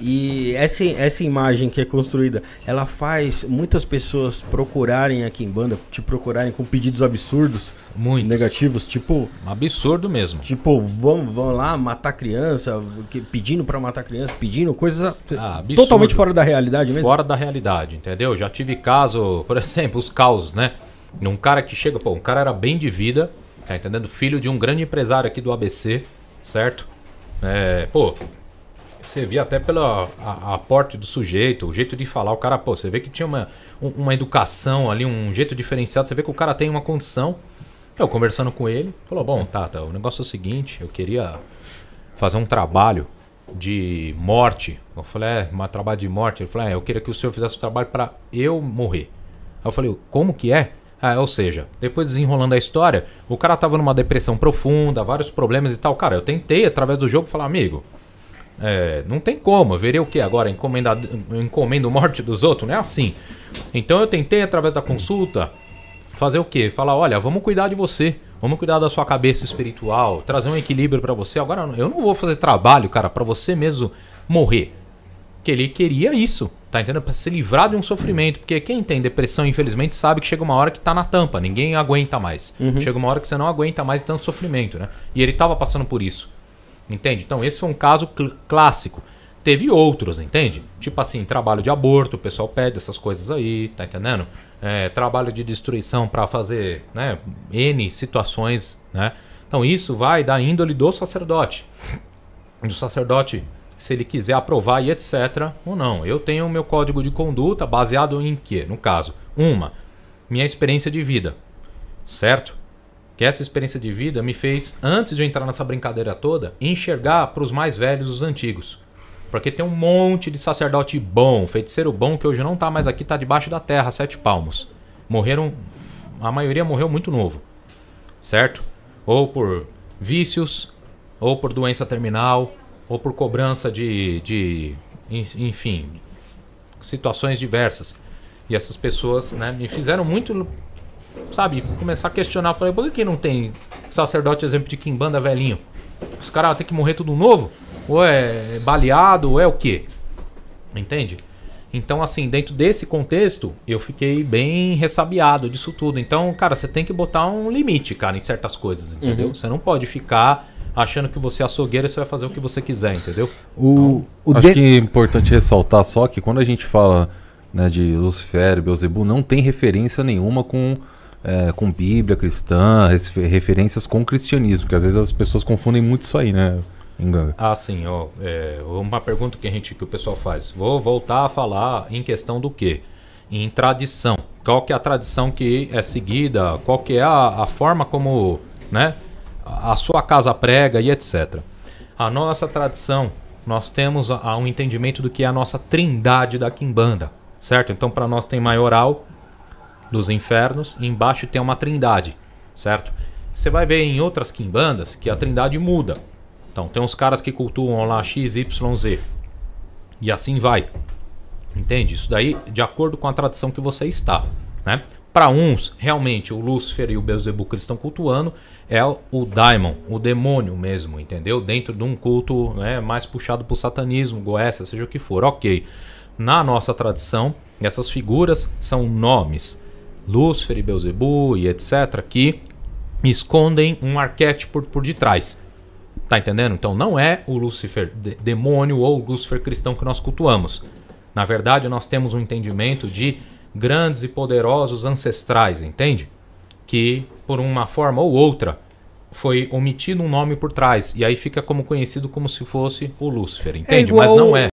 E essa, essa imagem que é construída, ela faz muitas pessoas procurarem aqui em banda te procurarem com pedidos absurdos. Muitos. Negativos, tipo. Absurdo mesmo. Tipo, vão, vamos lá matar criança, pedindo para matar criança, pedindo coisas ah, totalmente fora da realidade mesmo. Fora da realidade, entendeu? Já tive caso, por exemplo, os caos, né? Um cara que chega, pô, um cara era bem de vida, tá entendendo? Filho de um grande empresário aqui do ABC, certo? É, pô, você via até pelo aporte do sujeito, o jeito de falar. O cara, pô, você vê que tinha uma, uma educação ali, um jeito diferenciado. Você vê que o cara tem uma condição. Eu conversando com ele, falou: Bom, Tata, o negócio é o seguinte, eu queria fazer um trabalho de morte. Eu falei: É, um trabalho de morte. Ele falou: É, eu queria que o senhor fizesse um trabalho para eu morrer. Aí eu falei: Como que é? Ah, ou seja, depois desenrolando a história, o cara tava numa depressão profunda, vários problemas e tal. Cara, eu tentei através do jogo falar: Amigo, é, não tem como, eu veria o que agora? encomendo morte dos outros? Não é assim. Então eu tentei, através da consulta, fazer o que? Falar: olha, vamos cuidar de você, vamos cuidar da sua cabeça espiritual, trazer um equilíbrio para você. Agora eu não vou fazer trabalho, cara, para você mesmo morrer. Que ele queria isso, tá entendendo? Pra se livrar de um sofrimento. Porque quem tem depressão, infelizmente, sabe que chega uma hora que tá na tampa, ninguém aguenta mais. Uhum. Chega uma hora que você não aguenta mais tanto sofrimento, né? E ele tava passando por isso. Entende? Então, esse foi um caso cl clássico. Teve outros, entende? Tipo assim, trabalho de aborto, o pessoal pede essas coisas aí, tá entendendo? É, trabalho de destruição para fazer né, N situações, né? Então, isso vai da índole do sacerdote. Do sacerdote, se ele quiser aprovar e etc. ou não. Eu tenho o meu código de conduta baseado em quê? No caso, uma, minha experiência de vida, certo? que essa experiência de vida me fez, antes de eu entrar nessa brincadeira toda, enxergar para os mais velhos os antigos. Porque tem um monte de sacerdote bom, feiticeiro bom, que hoje não está mais aqui, está debaixo da terra, sete palmos. Morreram, a maioria morreu muito novo, certo? Ou por vícios, ou por doença terminal, ou por cobrança de, de enfim, situações diversas. E essas pessoas né, me fizeram muito sabe, começar a questionar. Falei, por que, não tem sacerdote, exemplo, de Kimbanda velhinho? Os caras ah, têm que morrer tudo novo? Ou é baleado, ou é o quê? Entende? Então, assim, dentro desse contexto, eu fiquei bem ressabiado disso tudo. Então, cara, você tem que botar um limite, cara, em certas coisas, entendeu? Uhum. Você não pode ficar achando que você é açougueiro e você vai fazer o que você quiser, entendeu? O, então, o acho de... que é importante ressaltar só que quando a gente fala né, de Lucifer, Beelzebub, não tem referência nenhuma com é, com Bíblia cristã, referências com cristianismo, porque às vezes as pessoas confundem muito isso aí, né? Ah, sim. Ó, é, uma pergunta que a gente, que o pessoal faz. Vou voltar a falar em questão do quê? Em tradição. Qual que é a tradição que é seguida? Qual que é a, a forma como, né? A sua casa prega e etc. A nossa tradição, nós temos a, a um entendimento do que é a nossa trindade da quimbanda, certo? Então, para nós tem maioral, dos infernos e embaixo tem uma trindade, certo? Você vai ver em outras quimbandas que a trindade muda. Então tem uns caras que cultuam lá X, Y, Z. E assim vai. Entende? Isso daí de acordo com a tradição que você está, né? Para uns, realmente, o Lúcifer e o Beelzebub que eles estão cultuando é o daimon, o demônio mesmo, entendeu? Dentro de um culto né, mais puxado para o satanismo, goessa seja o que for. Ok. Na nossa tradição, essas figuras são nomes, Lúcifer e Beelzebu e etc., que escondem um arquétipo por detrás. Tá entendendo? Então não é o Lúcifer demônio ou o Lúcifer cristão que nós cultuamos. Na verdade, nós temos um entendimento de grandes e poderosos ancestrais, entende? Que por uma forma ou outra foi omitido um nome por trás e aí fica como conhecido como se fosse o Lúcifer, entende? É Mas não é.